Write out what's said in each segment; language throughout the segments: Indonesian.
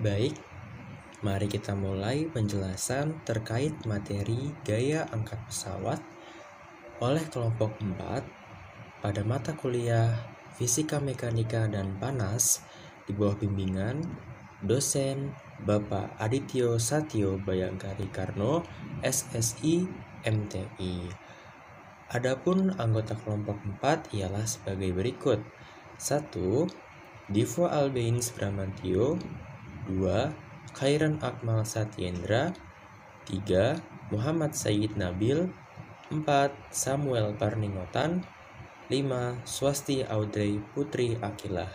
Baik, mari kita mulai penjelasan terkait materi gaya angkat pesawat oleh kelompok 4 pada mata kuliah Fisika Mekanika dan Panas di bawah bimbingan dosen Bapak Adityo Satyo Bayangkari Karno, SSI, MTI. Adapun anggota kelompok 4 ialah sebagai berikut. 1. Divo Albeins Bramantio 2. Khairan Akmal Satyendra 3. Muhammad Said Nabil 4. Samuel Parningotan 5. Swasti Audrey Putri Akilah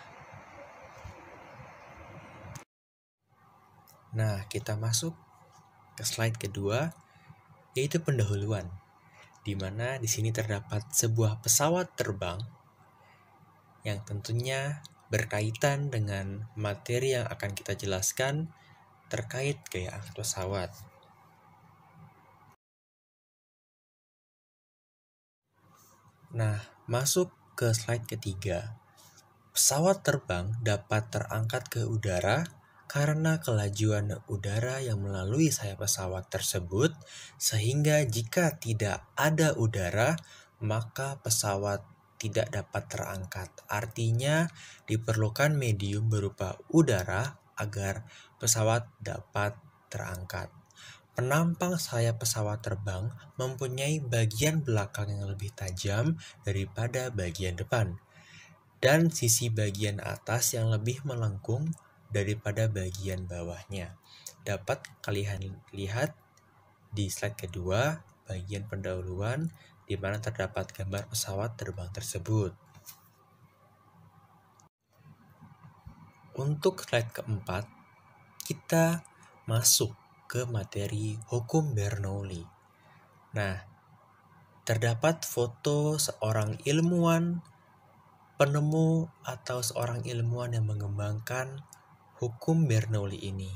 Nah, kita masuk ke slide kedua, yaitu pendahuluan, di mana di sini terdapat sebuah pesawat terbang yang tentunya berkaitan dengan materi yang akan kita jelaskan terkait gaya angkat pesawat. Nah, masuk ke slide ketiga. Pesawat terbang dapat terangkat ke udara karena kelajuan udara yang melalui sayap pesawat tersebut, sehingga jika tidak ada udara, maka pesawat tidak dapat terangkat. Artinya, diperlukan medium berupa udara agar pesawat dapat terangkat. Penampang sayap pesawat terbang mempunyai bagian belakang yang lebih tajam daripada bagian depan, dan sisi bagian atas yang lebih melengkung daripada bagian bawahnya. Dapat kalian lihat di slide kedua, bagian pendahuluan di mana terdapat gambar pesawat terbang tersebut. Untuk slide keempat, kita masuk ke materi hukum Bernoulli. Nah, terdapat foto seorang ilmuwan, penemu, atau seorang ilmuwan yang mengembangkan hukum Bernoulli ini.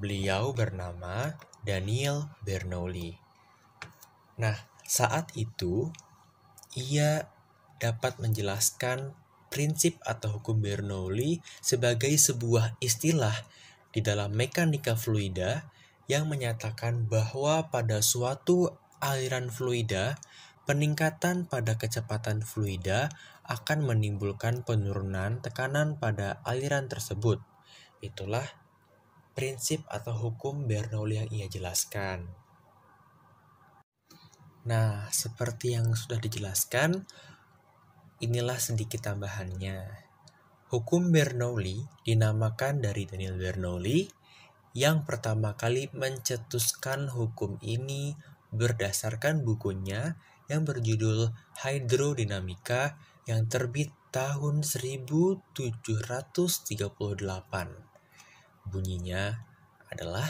Beliau bernama Daniel Bernoulli. Nah, saat itu, ia dapat menjelaskan prinsip atau hukum Bernoulli sebagai sebuah istilah di dalam mekanika fluida yang menyatakan bahwa pada suatu aliran fluida, peningkatan pada kecepatan fluida akan menimbulkan penurunan tekanan pada aliran tersebut. Itulah prinsip atau hukum Bernoulli yang ia jelaskan. Nah, seperti yang sudah dijelaskan, inilah sedikit tambahannya. Hukum Bernoulli dinamakan dari Daniel Bernoulli yang pertama kali mencetuskan hukum ini berdasarkan bukunya yang berjudul Hydrodinamika yang terbit tahun 1738. Bunyinya adalah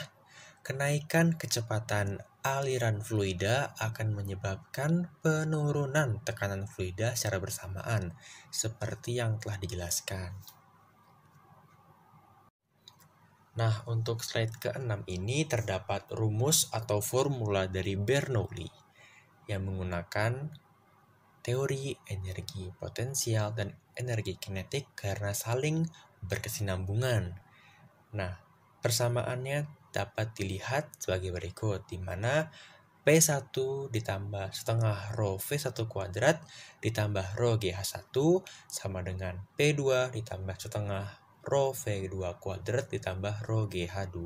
kenaikan kecepatan aliran fluida akan menyebabkan penurunan tekanan fluida secara bersamaan, seperti yang telah dijelaskan. Nah, untuk slide ke-6 ini terdapat rumus atau formula dari Bernoulli yang menggunakan teori energi potensial dan energi kinetik karena saling berkesinambungan. Nah, persamaannya dapat dilihat sebagai berikut, di mana P1 ditambah setengah rho V1 kuadrat ditambah rho GH1 sama dengan P2 ditambah setengah rho V2 kuadrat ditambah rho GH2.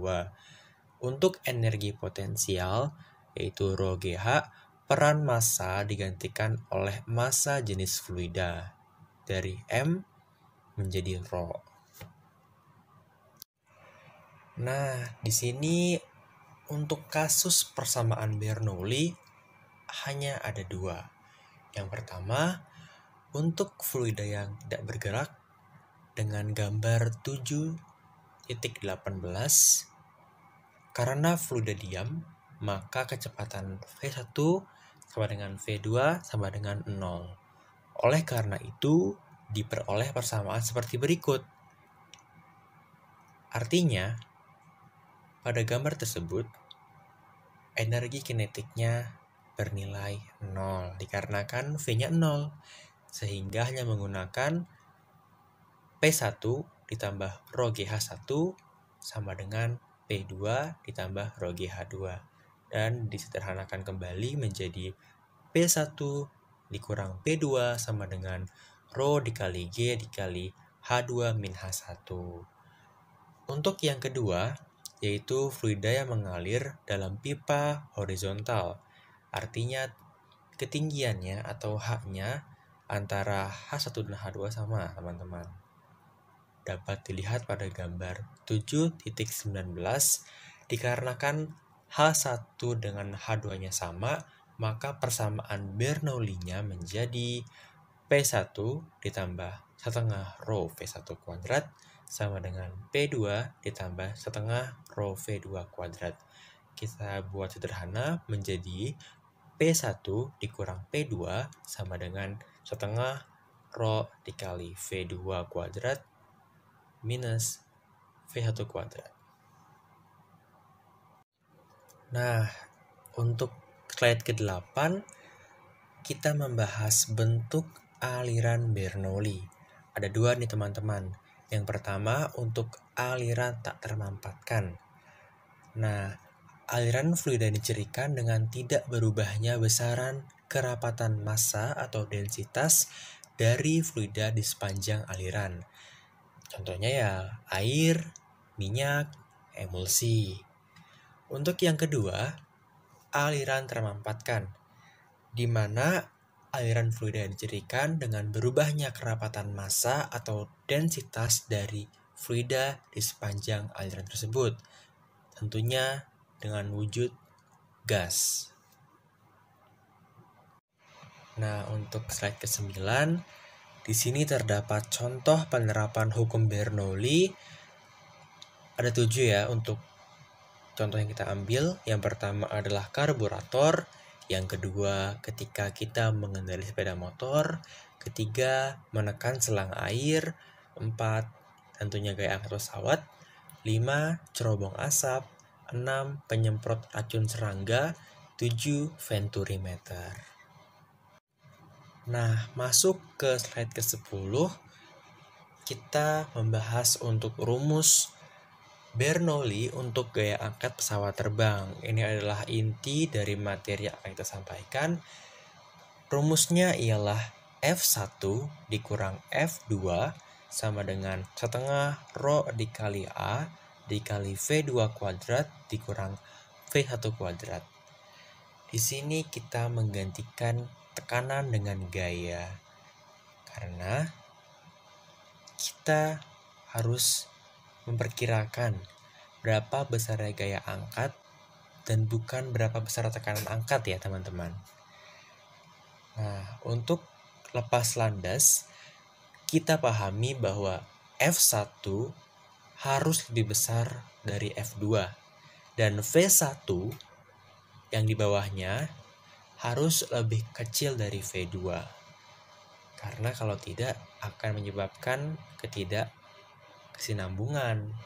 Untuk energi potensial, yaitu rho GH, peran massa digantikan oleh massa jenis fluida dari M menjadi rho. Nah, di sini untuk kasus persamaan Bernoulli hanya ada dua. Yang pertama, untuk fluida yang tidak bergerak dengan gambar 7.18 karena fluida diam, maka kecepatan V1 sama dengan V2 sama dengan 0. Oleh karena itu, diperoleh persamaan seperti berikut. Artinya, pada gambar tersebut, energi kinetiknya bernilai 0 dikarenakan V-nya 0 sehingga hanya menggunakan P1 ditambah Rho GH1 sama dengan P2 ditambah Rho GH2 dan disederhanakan kembali menjadi P1 dikurang P2 sama dengan Rho dikali G dikali H2 min H1. Untuk yang kedua, yaitu fluida yang mengalir dalam pipa horizontal. Artinya ketinggiannya atau h antara H1 dan H2 sama, teman-teman. Dapat dilihat pada gambar 7.19 dikarenakan H1 dengan H2-nya sama, maka persamaan Bernoulli-nya menjadi P1 ditambah setengah rho V1 kuadrat sama dengan P2 ditambah setengah rho V2 kuadrat. Kita buat sederhana menjadi P1 dikurang P2 sama dengan setengah rho dikali V2 kuadrat minus V1 kuadrat. Nah, untuk slide ke-8, kita membahas bentuk aliran Bernoulli. Ada dua nih teman-teman yang pertama untuk aliran tak termampatkan. Nah, aliran fluida dicirikan dengan tidak berubahnya besaran kerapatan massa atau densitas dari fluida di sepanjang aliran. Contohnya ya air, minyak, emulsi. Untuk yang kedua, aliran termampatkan, di mana aliran fluida yang dijerikan dengan berubahnya kerapatan massa atau densitas dari fluida di sepanjang aliran tersebut, tentunya dengan wujud gas. Nah, untuk slide ke-9, di sini terdapat contoh penerapan hukum Bernoulli. Ada tujuh ya untuk contoh yang kita ambil. Yang pertama adalah karburator, yang kedua, ketika kita mengendarai sepeda motor. Ketiga, menekan selang air. Empat, tentunya gaya angkat pesawat. Lima, cerobong asap. Enam, penyemprot racun serangga. Tujuh, venturi meter Nah, masuk ke slide ke-10, kita membahas untuk rumus Bernoulli untuk gaya angkat pesawat terbang. Ini adalah inti dari materi yang akan kita sampaikan. Rumusnya ialah F1 dikurang F2 sama dengan setengah Rho dikali A dikali V2 kuadrat dikurang V1 kuadrat. Di sini kita menggantikan tekanan dengan gaya karena kita harus memperkirakan berapa besar gaya angkat dan bukan berapa besar tekanan angkat ya teman-teman. Nah, untuk lepas landas, kita pahami bahwa F1 harus lebih besar dari F2 dan V1 yang di bawahnya harus lebih kecil dari V2. Karena kalau tidak akan menyebabkan ketidak kesinambungan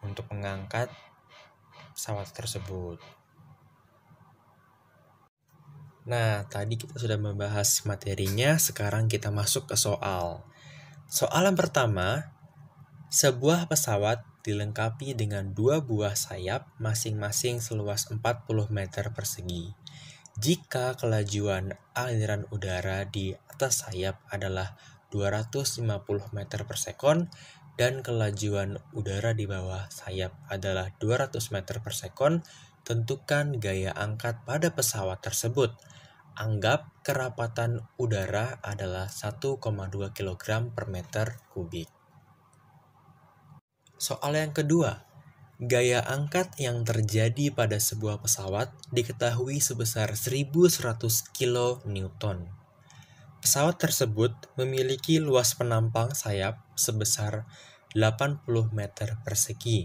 untuk mengangkat pesawat tersebut. Nah, tadi kita sudah membahas materinya, sekarang kita masuk ke soal. Soal yang pertama, sebuah pesawat dilengkapi dengan dua buah sayap masing-masing seluas 40 meter persegi. Jika kelajuan aliran udara di atas sayap adalah 250 meter per sekon, dan kelajuan udara di bawah sayap adalah 200 meter per sekon, tentukan gaya angkat pada pesawat tersebut. Anggap kerapatan udara adalah 1,2 kg per meter kubik. Soal yang kedua, gaya angkat yang terjadi pada sebuah pesawat diketahui sebesar 1100 kN. Pesawat tersebut memiliki luas penampang sayap sebesar 80 meter persegi.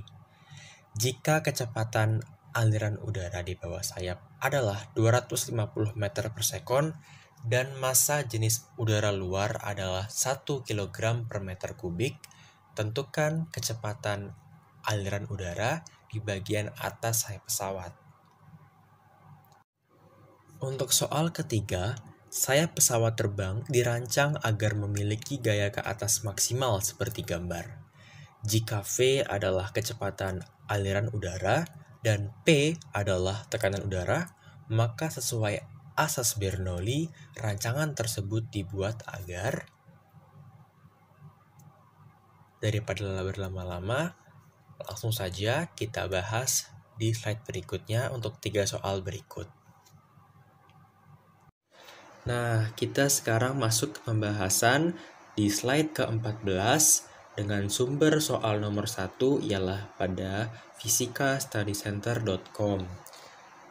Jika kecepatan aliran udara di bawah sayap adalah 250 meter per sekon dan massa jenis udara luar adalah 1 kg per meter kubik, tentukan kecepatan aliran udara di bagian atas sayap pesawat. Untuk soal ketiga, sayap pesawat terbang dirancang agar memiliki gaya ke atas maksimal seperti gambar. Jika V adalah kecepatan aliran udara dan P adalah tekanan udara, maka sesuai asas Bernoulli, rancangan tersebut dibuat agar daripada berlama-lama, langsung saja kita bahas di slide berikutnya untuk tiga soal berikut. Nah, kita sekarang masuk ke pembahasan di slide ke-14 dengan sumber soal nomor 1 ialah pada fisikastudycenter.com.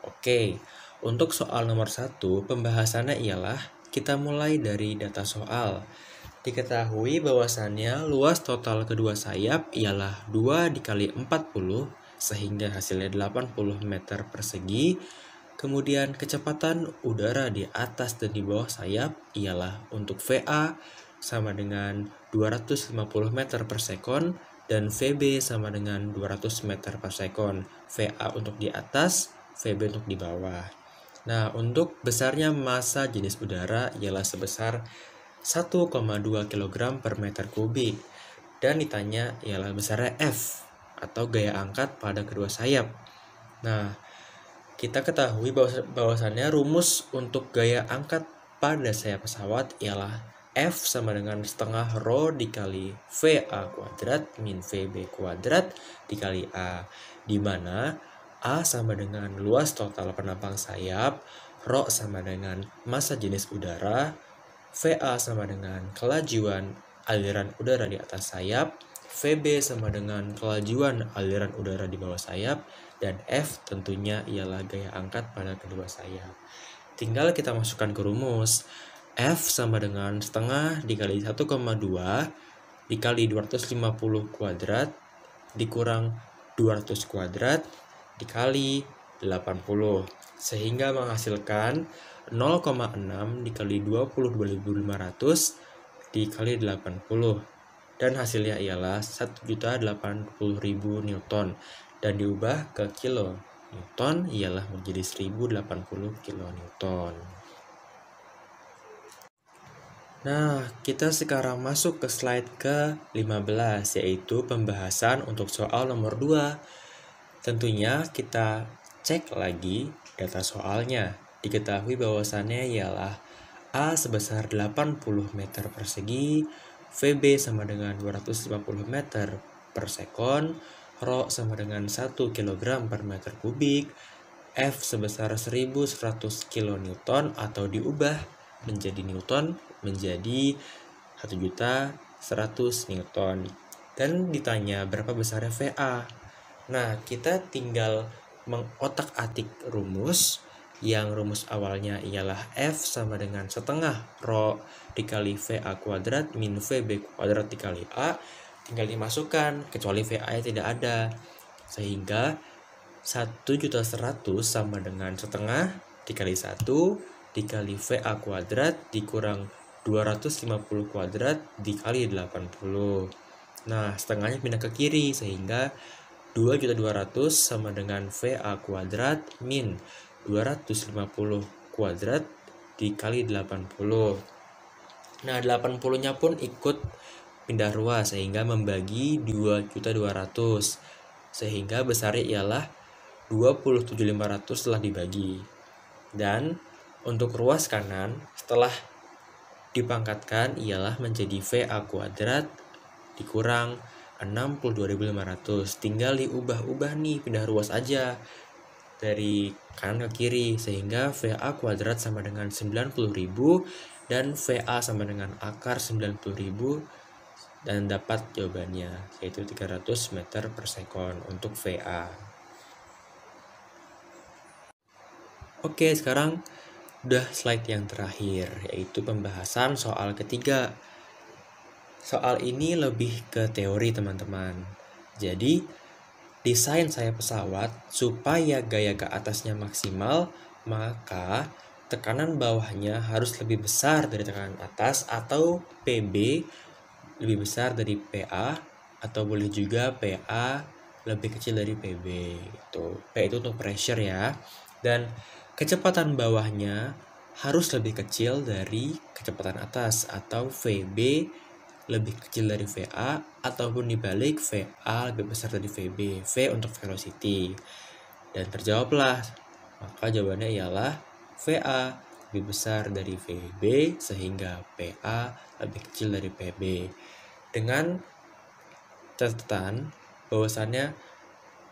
Oke, untuk soal nomor 1 pembahasannya ialah kita mulai dari data soal. Diketahui bahwasannya luas total kedua sayap ialah 2 dikali 40 sehingga hasilnya 80 meter persegi Kemudian kecepatan udara di atas dan di bawah sayap ialah untuk VA sama dengan 250 meter per sekon dan VB sama dengan 200 meter per sekon. VA untuk di atas, VB untuk di bawah. Nah, untuk besarnya massa jenis udara ialah sebesar 1,2 kg per meter kubik. Dan ditanya ialah besarnya F atau gaya angkat pada kedua sayap. Nah, kita ketahui bahwasannya rumus untuk gaya angkat pada sayap pesawat ialah F sama dengan setengah rho dikali VA kuadrat min VB kuadrat dikali A di mana A sama dengan luas total penampang sayap, rho sama dengan massa jenis udara, VA sama dengan kelajuan aliran udara di atas sayap, VB sama dengan kelajuan aliran udara di bawah sayap, dan F tentunya ialah gaya angkat pada kedua sayap. Tinggal kita masukkan ke rumus. F sama dengan setengah dikali 1,2 dikali 250 kuadrat dikurang 200 kuadrat dikali 80 sehingga menghasilkan 0,6 dikali 22.500 dikali 80 dan hasilnya ialah 1.080.000 Newton dan diubah ke kilo Newton ialah menjadi 1080 kilo Newton. Nah, kita sekarang masuk ke slide ke-15 yaitu pembahasan untuk soal nomor 2. Tentunya kita cek lagi data soalnya. Diketahui bahwasannya ialah A sebesar 80 meter persegi, VB sama dengan 250 meter per sekon, Rho sama dengan 1 kg per meter kubik, F sebesar 1100 kN atau diubah menjadi Newton menjadi 1 juta 100 Newton. Dan ditanya berapa besarnya VA. Nah, kita tinggal mengotak-atik rumus yang rumus awalnya ialah F sama dengan setengah Rho dikali VA kuadrat min VB kuadrat dikali A tinggal dimasukkan kecuali VA nya tidak ada sehingga 1.100 sama dengan setengah dikali 1 dikali VA kuadrat dikurang 250 kuadrat dikali 80 nah setengahnya pindah ke kiri sehingga 2.200 sama dengan VA kuadrat min 250 kuadrat dikali 80 nah 80 nya pun ikut pindah ruas sehingga membagi 2.200 sehingga besarnya ialah 27.500 setelah dibagi dan untuk ruas kanan setelah dipangkatkan ialah menjadi VA kuadrat dikurang 62.500 tinggal diubah-ubah nih pindah ruas aja dari kanan ke kiri sehingga VA kuadrat sama dengan 90.000 dan VA sama dengan akar 90.000 dan dapat jawabannya yaitu 300 meter per second untuk VA. Oke, sekarang udah slide yang terakhir yaitu pembahasan soal ketiga. Soal ini lebih ke teori, teman-teman. Jadi, desain saya pesawat supaya gaya ke atasnya maksimal, maka tekanan bawahnya harus lebih besar dari tekanan atas atau PB lebih besar dari PA atau boleh juga PA lebih kecil dari PB itu P itu untuk pressure ya. Dan kecepatan bawahnya harus lebih kecil dari kecepatan atas atau VB lebih kecil dari VA ataupun dibalik VA lebih besar dari VB, V untuk velocity. Dan terjawablah, maka jawabannya ialah VA lebih besar dari VB sehingga PA lebih kecil dari PB. Dengan catatan bahwasannya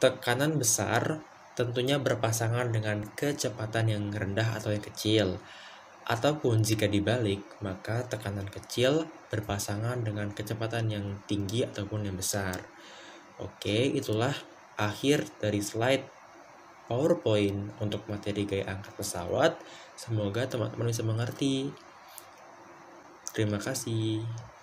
tekanan besar tentunya berpasangan dengan kecepatan yang rendah atau yang kecil. Ataupun jika dibalik, maka tekanan kecil berpasangan dengan kecepatan yang tinggi ataupun yang besar. Oke, itulah akhir dari slide PowerPoint untuk materi gaya angkat pesawat. Semoga teman-teman bisa mengerti. Terima kasih.